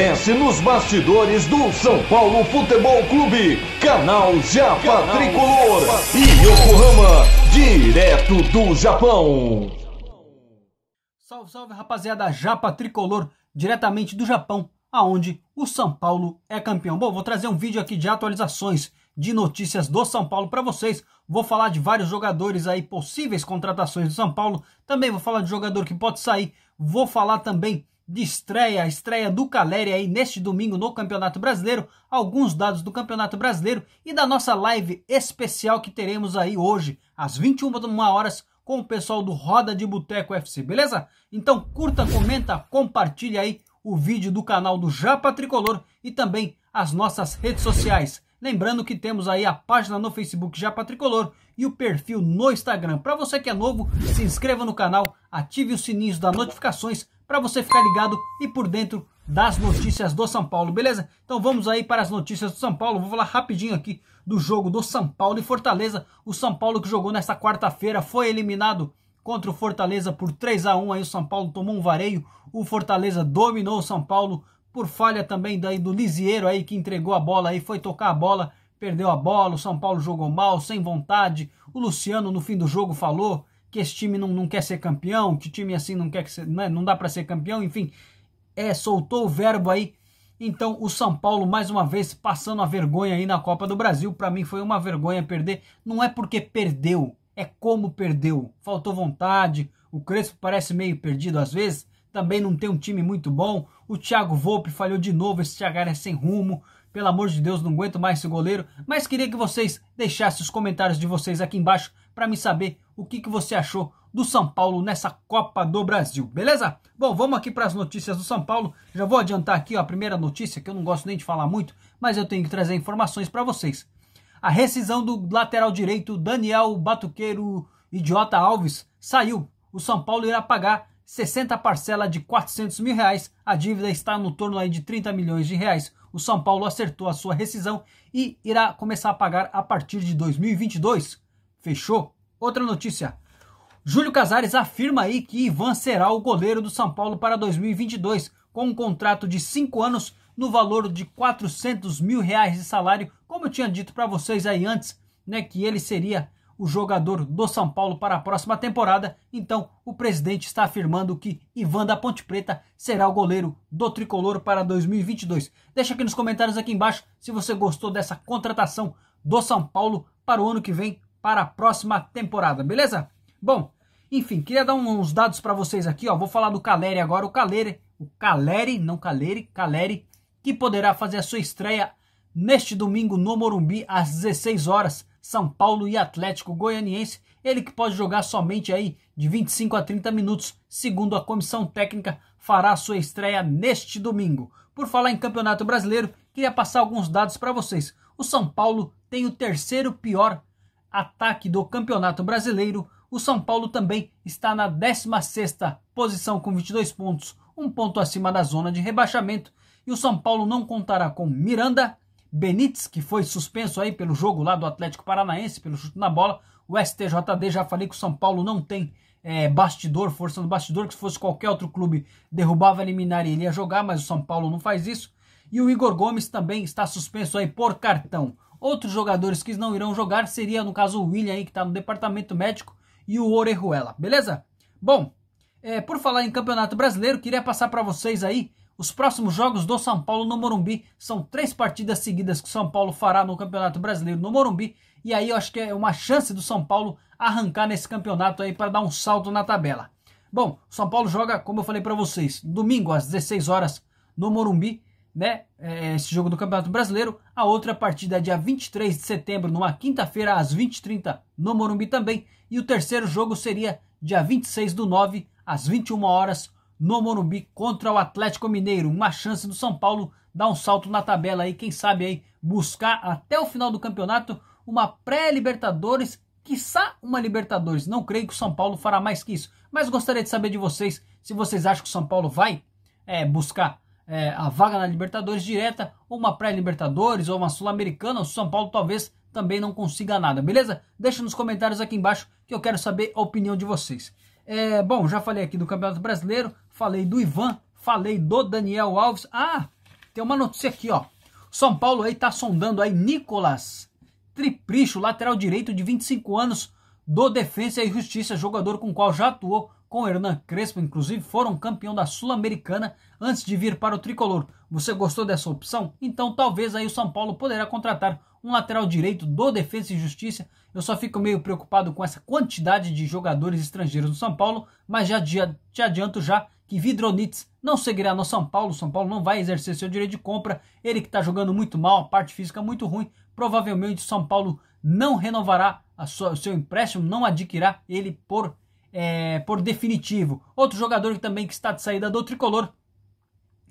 acontece nos bastidores do São Paulo Futebol Clube, canal Japa Tricolor e Yokohama, direto do Japão. Salve, salve rapaziada Japa Tricolor, diretamente do Japão, aonde o São Paulo é campeão. Bom, vou trazer um vídeo aqui de atualizações de notícias do São Paulo para vocês. Vou falar de vários jogadores aí, possíveis contratações do São Paulo. Também vou falar de jogador que pode sair. Vou falar também de estreia, a estreia do Caleri aí neste domingo no Campeonato Brasileiro, alguns dados do Campeonato Brasileiro e da nossa live especial que teremos aí hoje, às 21 horas, com o pessoal do Roda de Boteco FC, beleza? Então curta, comenta, compartilha aí o vídeo do canal do Japa Tricolor e também as nossas redes sociais. Lembrando que temos aí a página no Facebook Japa Tricolor e o perfil no Instagram. Para você que é novo, se inscreva no canal, ative os sininhos das notificações para você ficar ligado e por dentro das notícias do São Paulo, beleza? Então vamos aí para as notícias do São Paulo. Vou falar rapidinho aqui do jogo do São Paulo e Fortaleza. O São Paulo que jogou nesta quarta-feira foi eliminado contra o Fortaleza por 3 a 1. Aí o São Paulo tomou um vareio. O Fortaleza dominou o São Paulo por falha também daí do Lisieiro aí que entregou a bola aí, foi tocar a bola, perdeu a bola. O São Paulo jogou mal, sem vontade. O Luciano no fim do jogo falou que esse time não, não quer ser campeão, que time assim não quer que ser, não, né, não dá para ser campeão, enfim, é, soltou o verbo aí. Então o São Paulo mais uma vez passando a vergonha aí na Copa do Brasil, para mim foi uma vergonha perder. Não é porque perdeu, é como perdeu. Faltou vontade, o Crespo parece meio perdido às vezes, também não tem um time muito bom. O Thiago Volpe falhou de novo, esse Thiago é sem rumo. Pelo amor de Deus, não aguento mais esse goleiro. Mas queria que vocês deixassem os comentários de vocês aqui embaixo para me saber o que, que você achou do São Paulo nessa Copa do Brasil, beleza? Bom, vamos aqui para as notícias do São Paulo. Já vou adiantar aqui ó, a primeira notícia, que eu não gosto nem de falar muito, mas eu tenho que trazer informações para vocês. A rescisão do lateral direito Daniel Batuqueiro Idiota Alves saiu. O São Paulo irá pagar 60 parcela de 400 mil reais. A dívida está no torno aí de 30 milhões de reais. O São Paulo acertou a sua rescisão e irá começar a pagar a partir de 2022. Fechou? Outra notícia. Júlio Casares afirma aí que Ivan será o goleiro do São Paulo para 2022, com um contrato de 5 anos no valor de 400 mil reais de salário, como eu tinha dito para vocês aí antes, né, que ele seria o jogador do São Paulo para a próxima temporada. Então, o presidente está afirmando que Ivan da Ponte Preta será o goleiro do tricolor para 2022. Deixa aqui nos comentários aqui embaixo se você gostou dessa contratação do São Paulo para o ano que vem para a próxima temporada, beleza? Bom, enfim, queria dar uns dados para vocês aqui, ó. Vou falar do Caleri agora, o Caleri, o Caleri, não Caleri, Caleri, que poderá fazer a sua estreia neste domingo no Morumbi às 16 horas, São Paulo e Atlético Goianiense. Ele que pode jogar somente aí de 25 a 30 minutos, segundo a comissão técnica, fará sua estreia neste domingo. Por falar em Campeonato Brasileiro, queria passar alguns dados para vocês. O São Paulo tem o terceiro pior ataque do Campeonato Brasileiro, o São Paulo também está na 16ª posição com 22 pontos, um ponto acima da zona de rebaixamento, e o São Paulo não contará com Miranda, Benítez, que foi suspenso aí pelo jogo lá do Atlético Paranaense, pelo chute na bola, o STJD, já falei que o São Paulo não tem é, bastidor, força no bastidor, que se fosse qualquer outro clube derrubava, eliminaria e ele ia jogar, mas o São Paulo não faz isso, e o Igor Gomes também está suspenso aí por cartão. Outros jogadores que não irão jogar seria, no caso, o William aí, que está no departamento médico, e o Orejuela, beleza? Bom, é, por falar em Campeonato Brasileiro, queria passar para vocês aí os próximos jogos do São Paulo no Morumbi. São três partidas seguidas que o São Paulo fará no Campeonato Brasileiro no Morumbi. E aí eu acho que é uma chance do São Paulo arrancar nesse campeonato aí para dar um salto na tabela. Bom, o São Paulo joga, como eu falei para vocês, domingo às 16 horas no Morumbi né, eh, esse jogo do Campeonato Brasileiro. A outra partida é dia 23 de setembro, numa quinta-feira, às 20h30, no Morumbi também. E o terceiro jogo seria dia 26 do 9, às 21 horas no Morumbi contra o Atlético Mineiro. Uma chance do São Paulo dar um salto na tabela aí, quem sabe aí buscar até o final do campeonato uma pré-Libertadores, quiçá uma Libertadores. Não creio que o São Paulo fará mais que isso, mas gostaria de saber de vocês se vocês acham que o São Paulo vai é, buscar é, a vaga na Libertadores direta, ou uma pré-Libertadores, ou uma Sul-Americana, o São Paulo talvez também não consiga nada, beleza? Deixa nos comentários aqui embaixo que eu quero saber a opinião de vocês. É, bom, já falei aqui do Campeonato Brasileiro, falei do Ivan, falei do Daniel Alves. Ah, tem uma notícia aqui, ó. São Paulo aí tá sondando aí Nicolas Tripricho, lateral direito de 25 anos, do Defensa e Justiça, jogador com o qual já atuou com Hernan Crespo, inclusive, foram campeão da Sul-Americana antes de vir para o tricolor. Você gostou dessa opção? Então talvez aí o São Paulo poderá contratar um lateral direito do Defesa e Justiça. Eu só fico meio preocupado com essa quantidade de jogadores estrangeiros no São Paulo, mas já te adianto já que Vidronitz não seguirá no São Paulo. O São Paulo não vai exercer seu direito de compra. Ele que está jogando muito mal, a parte física muito ruim. Provavelmente o São Paulo não renovará sua, o seu empréstimo, não adquirirá ele por é, por definitivo. Outro jogador que também que está de saída do tricolor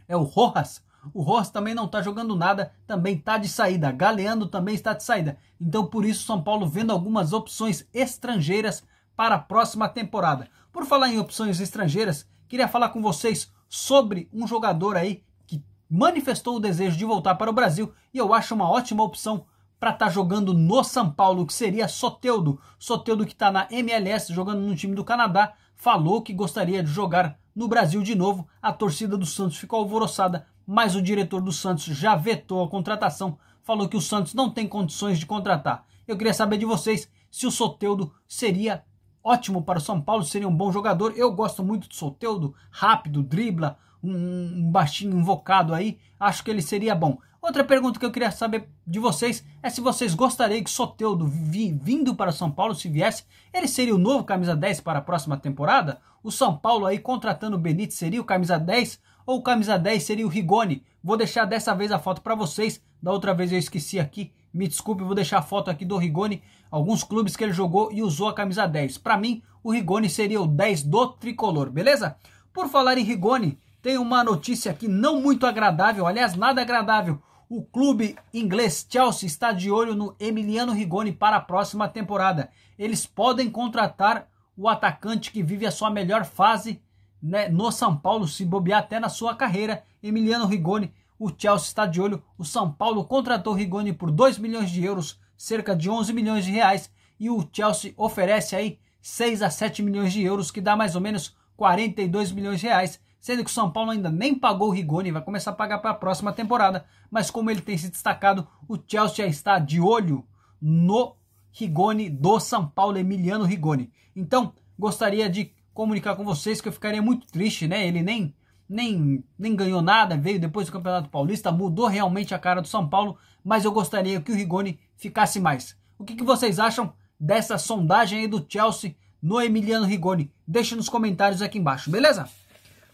é o Rojas. O Rojas também não está jogando nada, também está de saída. galeano também está de saída. Então, por isso, São Paulo vendo algumas opções estrangeiras para a próxima temporada. Por falar em opções estrangeiras, queria falar com vocês sobre um jogador aí que manifestou o desejo de voltar para o Brasil e eu acho uma ótima opção para estar tá jogando no São Paulo, que seria Soteudo. Soteudo que está na MLS jogando no time do Canadá, falou que gostaria de jogar no Brasil de novo. A torcida do Santos ficou alvoroçada, mas o diretor do Santos já vetou a contratação, falou que o Santos não tem condições de contratar. Eu queria saber de vocês se o Soteudo seria ótimo para o São Paulo, seria um bom jogador. Eu gosto muito do Soteudo, rápido, dribla, um baixinho, invocado aí, acho que ele seria bom. Outra pergunta que eu queria saber de vocês é se vocês gostariam que Soteudo vindo para São Paulo, se viesse, ele seria o novo camisa 10 para a próxima temporada? O São Paulo aí contratando o Benítez seria o camisa 10 ou o camisa 10 seria o Rigoni? Vou deixar dessa vez a foto para vocês, da outra vez eu esqueci aqui, me desculpe, vou deixar a foto aqui do Rigoni, alguns clubes que ele jogou e usou a camisa 10. Para mim, o Rigoni seria o 10 do tricolor, beleza? Por falar em Rigoni, tem uma notícia aqui não muito agradável, aliás, nada agradável. O clube inglês Chelsea está de olho no Emiliano Rigoni para a próxima temporada. Eles podem contratar o atacante que vive a sua melhor fase né, no São Paulo, se bobear até na sua carreira. Emiliano Rigoni, o Chelsea está de olho. O São Paulo contratou Rigoni por 2 milhões de euros, cerca de 11 milhões de reais, e o Chelsea oferece aí 6 a 7 milhões de euros, que dá mais ou menos 42 milhões de reais sendo que o São Paulo ainda nem pagou o Rigoni e vai começar a pagar para a próxima temporada. Mas como ele tem se destacado, o Chelsea já está de olho no Rigoni do São Paulo, Emiliano Rigoni. Então, gostaria de comunicar com vocês que eu ficaria muito triste, né? Ele nem nem, nem ganhou nada, veio depois do Campeonato Paulista, mudou realmente a cara do São Paulo, mas eu gostaria que o Rigoni ficasse mais. O que, que vocês acham dessa sondagem aí do Chelsea no Emiliano Rigoni? Deixa nos comentários aqui embaixo, beleza?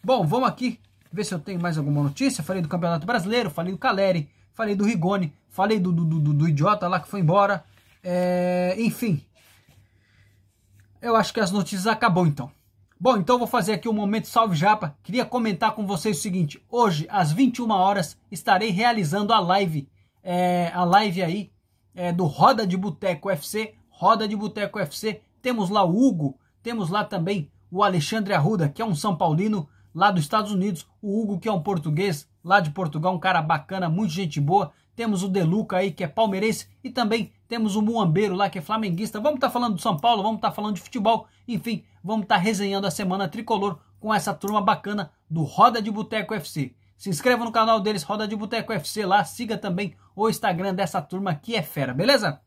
Bom, vamos aqui ver se eu tenho mais alguma notícia. Falei do Campeonato Brasileiro, falei do Caleri, falei do Rigoni, falei do, do, do, do idiota lá que foi embora. É, enfim, eu acho que as notícias acabou então. Bom, então vou fazer aqui um momento salve japa. Queria comentar com vocês o seguinte: hoje às 21 horas estarei realizando a live, é, a live aí é, do Roda de Boteco UFC, Roda de Boteco UFC. Temos lá o Hugo, temos lá também o Alexandre Arruda, que é um São Paulino lá dos Estados Unidos, o Hugo, que é um português, lá de Portugal, um cara bacana, muito gente boa. Temos o Deluca aí, que é palmeirense, e também temos o Muambeiro lá, que é flamenguista. Vamos estar tá falando de São Paulo, vamos estar tá falando de futebol, enfim, vamos estar tá resenhando a semana tricolor com essa turma bacana do Roda de Boteco FC. Se inscreva no canal deles, Roda de Boteco FC lá, siga também o Instagram dessa turma que é fera, beleza?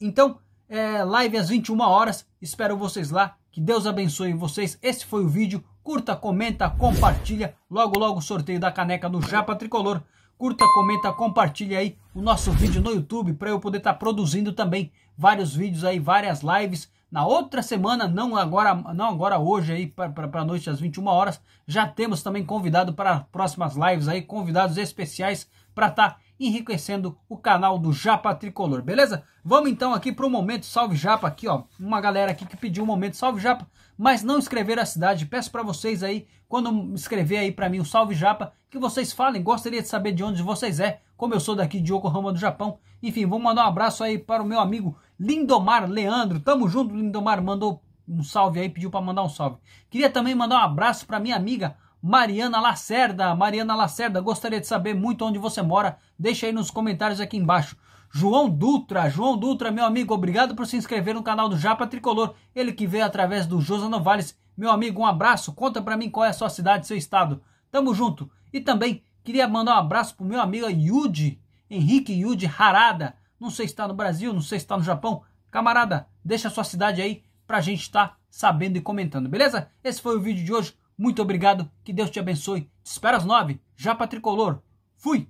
Então, é, live às 21 horas, espero vocês lá, que Deus abençoe vocês. Esse foi o vídeo, Curta, comenta, compartilha. Logo, logo sorteio da caneca do Japa Tricolor. Curta, comenta, compartilha aí o nosso vídeo no YouTube para eu poder estar tá produzindo também vários vídeos aí, várias lives. Na outra semana, não agora, não agora hoje aí para a noite às 21 horas, já temos também convidado para próximas lives aí, convidados especiais para estar tá enriquecendo o canal do Japa Tricolor, beleza? Vamos então aqui para o Momento Salve Japa, aqui ó, uma galera aqui que pediu um Momento Salve Japa, mas não escrever a cidade, peço para vocês aí, quando escrever aí para mim o um Salve Japa, que vocês falem, gostaria de saber de onde vocês é, como eu sou daqui de Yokohama do Japão, enfim, vou mandar um abraço aí para o meu amigo Lindomar Leandro, tamo junto, Lindomar mandou um salve aí, pediu para mandar um salve. Queria também mandar um abraço para minha amiga Mariana Lacerda. Mariana Lacerda, gostaria de saber muito onde você mora. Deixa aí nos comentários aqui embaixo. João Dutra, João Dutra, meu amigo, obrigado por se inscrever no canal do Japa Tricolor. Ele que veio através do José Novales. Meu amigo, um abraço. Conta para mim qual é a sua cidade, seu estado. Tamo junto. E também queria mandar um abraço pro meu amigo Yudi, Henrique Yudi Harada. Não sei se está no Brasil, não sei se está no Japão. Camarada, deixa a sua cidade aí pra gente estar tá sabendo e comentando, beleza? Esse foi o vídeo de hoje. Muito obrigado, que Deus te abençoe. Te espero às nove, já para tricolor. Fui!